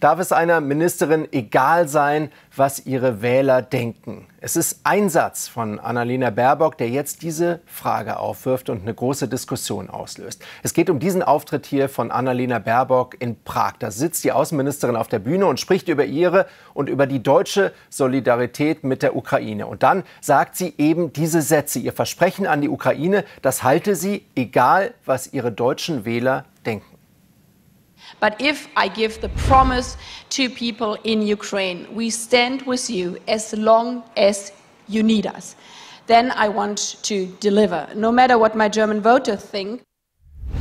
darf es einer Ministerin egal sein, was ihre Wähler denken. Es ist ein Satz von Annalena Baerbock, der jetzt diese Frage aufwirft und eine große Diskussion auslöst. Es geht um diesen Auftritt hier von Annalena Baerbock in Prag. Da sitzt die Außenministerin auf der Bühne und spricht über ihre und über die deutsche Solidarität mit der Ukraine. Und dann sagt sie eben diese Sätze. Ihr Versprechen an die Ukraine, das halte sie, egal was ihre deutschen Wähler But if I give the promise to people in Ukraine, we stand with you as long as you need us, then I want to deliver, no matter what my German voters think.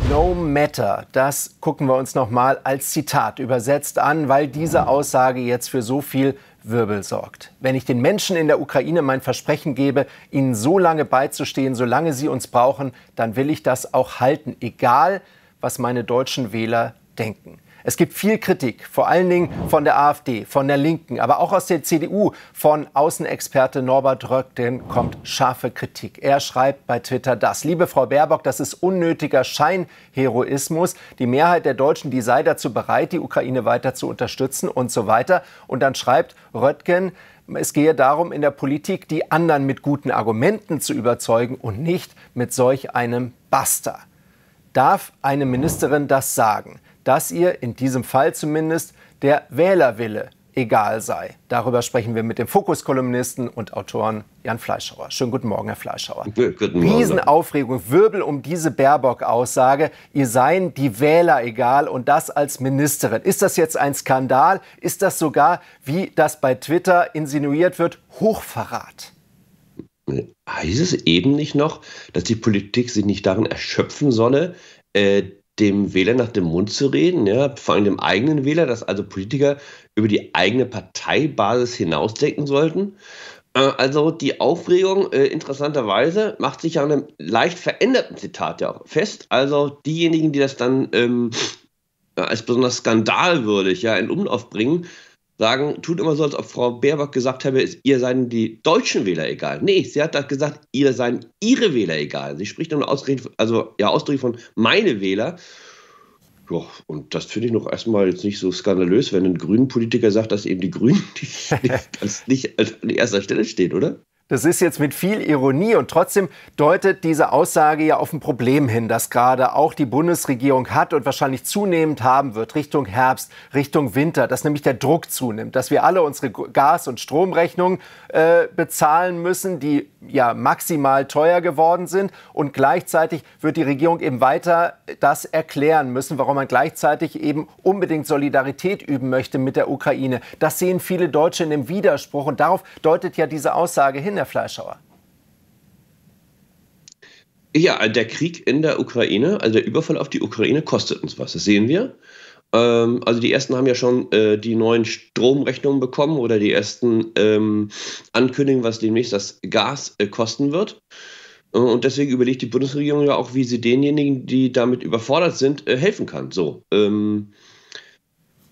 No matter, das gucken wir uns nochmal als Zitat übersetzt an, weil diese Aussage jetzt für so viel Wirbel sorgt. Wenn ich den Menschen in der Ukraine mein Versprechen gebe, ihnen so lange beizustehen, solange sie uns brauchen, dann will ich das auch halten, egal was meine deutschen Wähler denken. Es gibt viel Kritik, vor allen Dingen von der AfD, von der Linken, aber auch aus der CDU. Von Außenexperte Norbert Röckden kommt scharfe Kritik. Er schreibt bei Twitter das. Liebe Frau Baerbock, das ist unnötiger Scheinheroismus. Die Mehrheit der Deutschen, die sei dazu bereit, die Ukraine weiter zu unterstützen und so weiter. Und dann schreibt Röttgen, es gehe darum, in der Politik die anderen mit guten Argumenten zu überzeugen und nicht mit solch einem Basta. Darf eine Ministerin das sagen? dass ihr in diesem Fall zumindest der Wählerwille egal sei. Darüber sprechen wir mit dem Fokus-Kolumnisten und Autoren Jan Fleischhauer. Schönen guten Morgen, Herr Fleischhauer. Guten Morgen. Riesenaufregung, Wirbel um diese Baerbock-Aussage. Ihr seien die Wähler egal und das als Ministerin. Ist das jetzt ein Skandal? Ist das sogar, wie das bei Twitter insinuiert wird, Hochverrat? Heißt es eben nicht noch, dass die Politik sich nicht darin erschöpfen solle, äh, dem Wähler nach dem Mund zu reden, ja, vor allem dem eigenen Wähler, dass also Politiker über die eigene Parteibasis hinausdenken sollten. Äh, also die Aufregung, äh, interessanterweise, macht sich an einem leicht veränderten Zitat ja auch fest. Also diejenigen, die das dann ähm, als besonders skandalwürdig ja, in Umlauf bringen, sagen, tut immer so, als ob Frau Baerbock gesagt hätte, ihr seien die deutschen Wähler egal. Nee, sie hat das gesagt, ihr seien ihre Wähler egal. Sie spricht dann ausdrücklich, also ja, ausdrücklich von meine Wähler. Ja, und das finde ich noch erstmal jetzt nicht so skandalös, wenn ein grünen Politiker sagt, dass eben die Grünen die, die, das nicht an erster Stelle stehen, oder? Das ist jetzt mit viel Ironie und trotzdem deutet diese Aussage ja auf ein Problem hin, das gerade auch die Bundesregierung hat und wahrscheinlich zunehmend haben wird, Richtung Herbst, Richtung Winter, dass nämlich der Druck zunimmt, dass wir alle unsere Gas- und Stromrechnungen äh, bezahlen müssen, die ja maximal teuer geworden sind und gleichzeitig wird die Regierung eben weiter das erklären müssen, warum man gleichzeitig eben unbedingt Solidarität üben möchte mit der Ukraine. Das sehen viele Deutsche in dem Widerspruch und darauf deutet ja diese Aussage hin denn der Fleischhauer? Ja, der Krieg in der Ukraine, also der Überfall auf die Ukraine, kostet uns was. Das sehen wir. Ähm, also die ersten haben ja schon äh, die neuen Stromrechnungen bekommen oder die ersten ähm, Ankündigungen, was demnächst das Gas äh, kosten wird. Äh, und deswegen überlegt die Bundesregierung ja auch, wie sie denjenigen, die damit überfordert sind, äh, helfen kann. So. Ähm,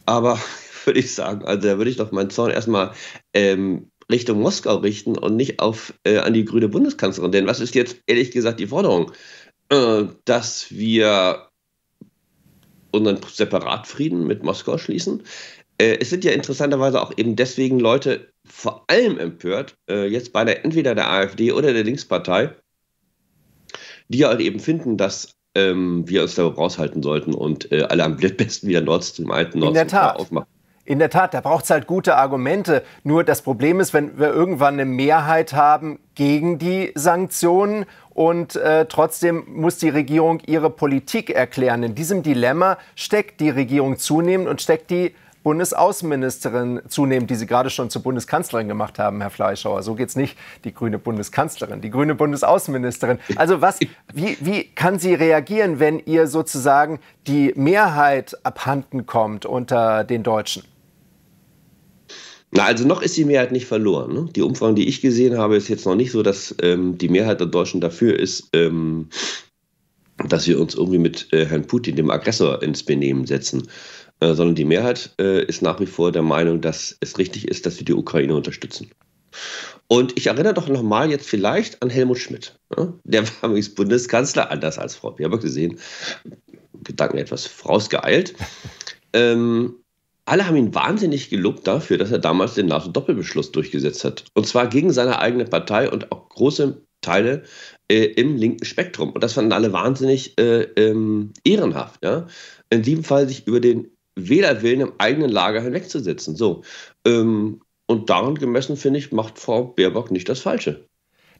aber würde ich sagen, also da würde ich doch meinen Zorn erstmal ähm, Richtung Moskau richten und nicht auf, äh, an die grüne Bundeskanzlerin. Denn was ist jetzt ehrlich gesagt die Forderung? Äh, dass wir unseren Separatfrieden mit Moskau schließen. Äh, es sind ja interessanterweise auch eben deswegen Leute vor allem empört, äh, jetzt bei der entweder der AfD oder der Linkspartei, die halt eben finden, dass ähm, wir uns darüber raushalten sollten und äh, alle am besten wieder Nord Stream alten Nord Stream aufmachen. In der Tat, da braucht es halt gute Argumente. Nur das Problem ist, wenn wir irgendwann eine Mehrheit haben gegen die Sanktionen und äh, trotzdem muss die Regierung ihre Politik erklären. In diesem Dilemma steckt die Regierung zunehmend und steckt die Bundesaußenministerin zunehmend, die Sie gerade schon zur Bundeskanzlerin gemacht haben, Herr Fleischhauer. So geht es nicht. Die grüne Bundeskanzlerin, die grüne Bundesaußenministerin. Also was, wie, wie kann sie reagieren, wenn ihr sozusagen die Mehrheit abhanden kommt unter den Deutschen? also noch ist die Mehrheit nicht verloren. Ne? Die Umfragen, die ich gesehen habe, ist jetzt noch nicht so, dass ähm, die Mehrheit der Deutschen dafür ist, ähm, dass wir uns irgendwie mit äh, Herrn Putin, dem Aggressor, ins Benehmen setzen. Äh, sondern die Mehrheit äh, ist nach wie vor der Meinung, dass es richtig ist, dass wir die Ukraine unterstützen. Und ich erinnere doch nochmal jetzt vielleicht an Helmut Schmidt. Ne? Der war übrigens Bundeskanzler, anders als Frau Baerbock gesehen, Gedanken etwas vorausgeeilt. Ähm, alle haben ihn wahnsinnig gelobt dafür, dass er damals den NATO-Doppelbeschluss durchgesetzt hat. Und zwar gegen seine eigene Partei und auch große Teile äh, im linken Spektrum. Und das fanden alle wahnsinnig äh, ähm, ehrenhaft. Ja? In diesem Fall sich über den Wählerwillen im eigenen Lager hinwegzusetzen. So. Ähm, und daran gemessen, finde ich, macht Frau Baerbock nicht das Falsche.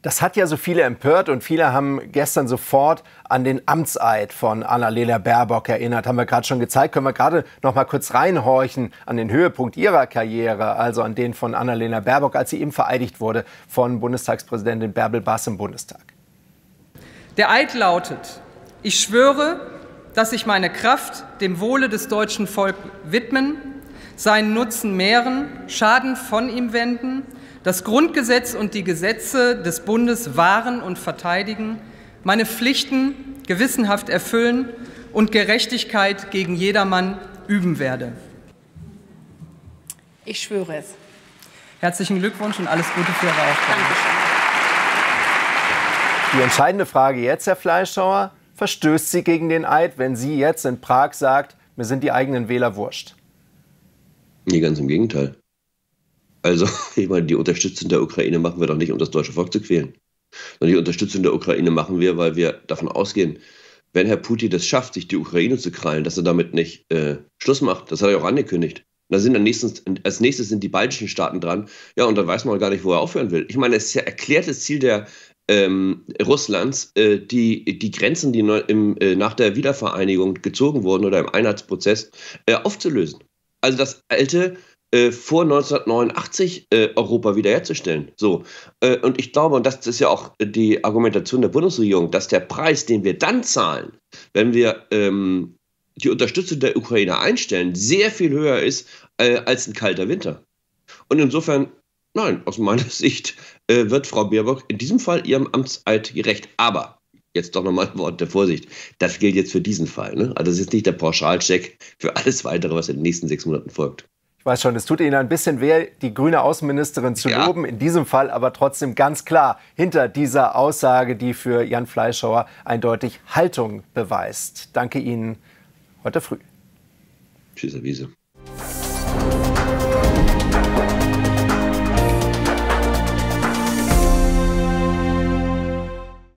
Das hat ja so viele empört und viele haben gestern sofort an den Amtseid von Annalena Baerbock erinnert. Haben wir gerade schon gezeigt. Können wir gerade noch mal kurz reinhorchen an den Höhepunkt ihrer Karriere, also an den von Annalena Baerbock, als sie eben vereidigt wurde von Bundestagspräsidentin Bärbel Bass im Bundestag. Der Eid lautet: Ich schwöre, dass ich meine Kraft dem Wohle des deutschen Volkes widmen, seinen Nutzen mehren, Schaden von ihm wenden das Grundgesetz und die Gesetze des Bundes wahren und verteidigen, meine Pflichten gewissenhaft erfüllen und Gerechtigkeit gegen jedermann üben werde. Ich schwöre es. Herzlichen Glückwunsch und alles Gute für Ihre Aufgabe. Die entscheidende Frage jetzt, Herr Fleischhauer, verstößt sie gegen den Eid, wenn sie jetzt in Prag sagt, mir sind die eigenen Wähler wurscht? Nee, ganz im Gegenteil. Also, ich meine, die Unterstützung der Ukraine machen wir doch nicht, um das deutsche Volk zu quälen. Sondern die Unterstützung der Ukraine machen wir, weil wir davon ausgehen, wenn Herr Putin es schafft, sich die Ukraine zu krallen, dass er damit nicht äh, Schluss macht. Das hat er auch angekündigt. Da sind dann nächstens, als nächstes sind die baltischen Staaten dran. Ja, und dann weiß man gar nicht, wo er aufhören will. Ich meine, es ist ja erklärtes Ziel der ähm, Russlands, äh, die, die Grenzen, die im, äh, nach der Wiedervereinigung gezogen wurden oder im Einheitsprozess, äh, aufzulösen. Also das alte äh, vor 1989 äh, Europa wiederherzustellen. So. Äh, und ich glaube, und das ist ja auch die Argumentation der Bundesregierung, dass der Preis, den wir dann zahlen, wenn wir ähm, die Unterstützung der Ukraine einstellen, sehr viel höher ist äh, als ein kalter Winter. Und insofern, nein, aus meiner Sicht äh, wird Frau Baerbock in diesem Fall ihrem Amtseid gerecht. Aber jetzt doch nochmal ein Wort der Vorsicht. Das gilt jetzt für diesen Fall. Ne? Also das ist jetzt nicht der Pauschalcheck für alles weitere, was in den nächsten sechs Monaten folgt. Ich weiß schon, es tut Ihnen ein bisschen weh, die grüne Außenministerin zu ja. loben, in diesem Fall aber trotzdem ganz klar hinter dieser Aussage, die für Jan Fleischhauer eindeutig Haltung beweist. Danke Ihnen heute früh. Tschüss, Herr Wiese.